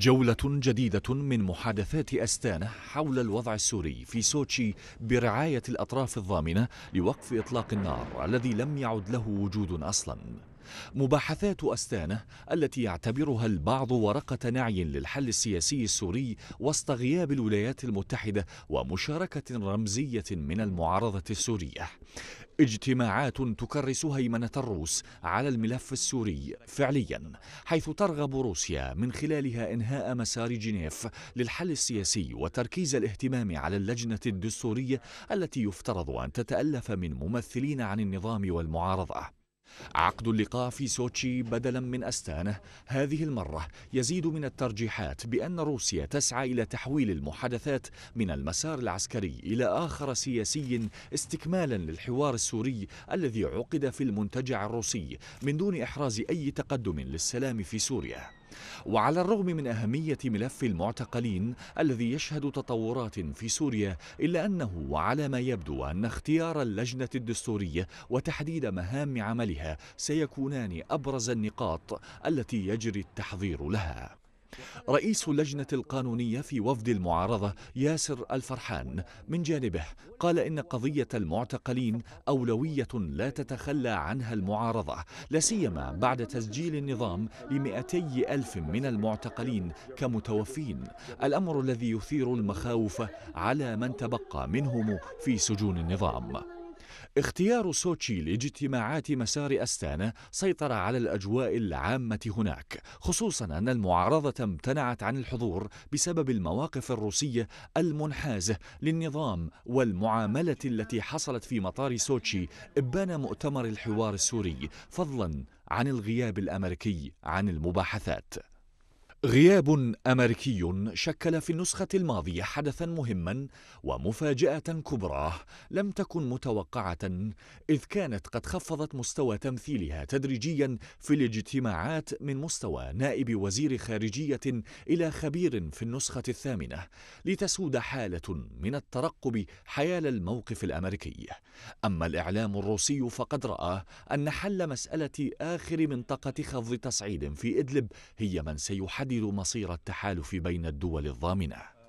جولة جديدة من محادثات أستانة حول الوضع السوري في سوتشي برعاية الأطراف الضامنة لوقف إطلاق النار الذي لم يعد له وجود أصلا مباحثات أستانة التي يعتبرها البعض ورقة نعي للحل السياسي السوري وسط غياب الولايات المتحدة ومشاركة رمزية من المعارضة السورية اجتماعات تكرس هيمنة الروس على الملف السوري فعليا حيث ترغب روسيا من خلالها إنهاء مسار جنيف للحل السياسي وتركيز الاهتمام على اللجنة الدستورية التي يفترض أن تتألف من ممثلين عن النظام والمعارضة عقد اللقاء في سوتشي بدلا من أستانه هذه المرة يزيد من الترجيحات بأن روسيا تسعى إلى تحويل المحادثات من المسار العسكري إلى آخر سياسي استكمالا للحوار السوري الذي عقد في المنتجع الروسي من دون إحراز أي تقدم للسلام في سوريا وعلى الرغم من أهمية ملف المعتقلين الذي يشهد تطورات في سوريا إلا أنه وعلى ما يبدو أن اختيار اللجنة الدستورية وتحديد مهام عملها سيكونان أبرز النقاط التي يجري التحضير لها رئيس اللجنة القانونية في وفد المعارضة ياسر الفرحان من جانبه قال إن قضية المعتقلين أولوية لا تتخلى عنها المعارضة لاسيما بعد تسجيل النظام لمئتي ألف من المعتقلين كمتوفين الأمر الذي يثير المخاوف على من تبقى منهم في سجون النظام اختيار سوتشي لاجتماعات مسار أستانا سيطر على الأجواء العامة هناك خصوصا أن المعارضة امتنعت عن الحضور بسبب المواقف الروسية المنحازة للنظام والمعاملة التي حصلت في مطار سوتشي إبان مؤتمر الحوار السوري فضلا عن الغياب الأمريكي عن المباحثات غياب أمريكي شكل في النسخة الماضية حدثا مهما ومفاجأة كبرى لم تكن متوقعة إذ كانت قد خفضت مستوى تمثيلها تدريجيا في الاجتماعات من مستوى نائب وزير خارجية إلى خبير في النسخة الثامنة لتسود حالة من الترقب حيال الموقف الأمريكي أما الإعلام الروسي فقد رأى أن حل مسألة آخر منطقة خفض تصعيد في إدلب هي من سيحدد تحدد مصير التحالف بين الدول الضامنه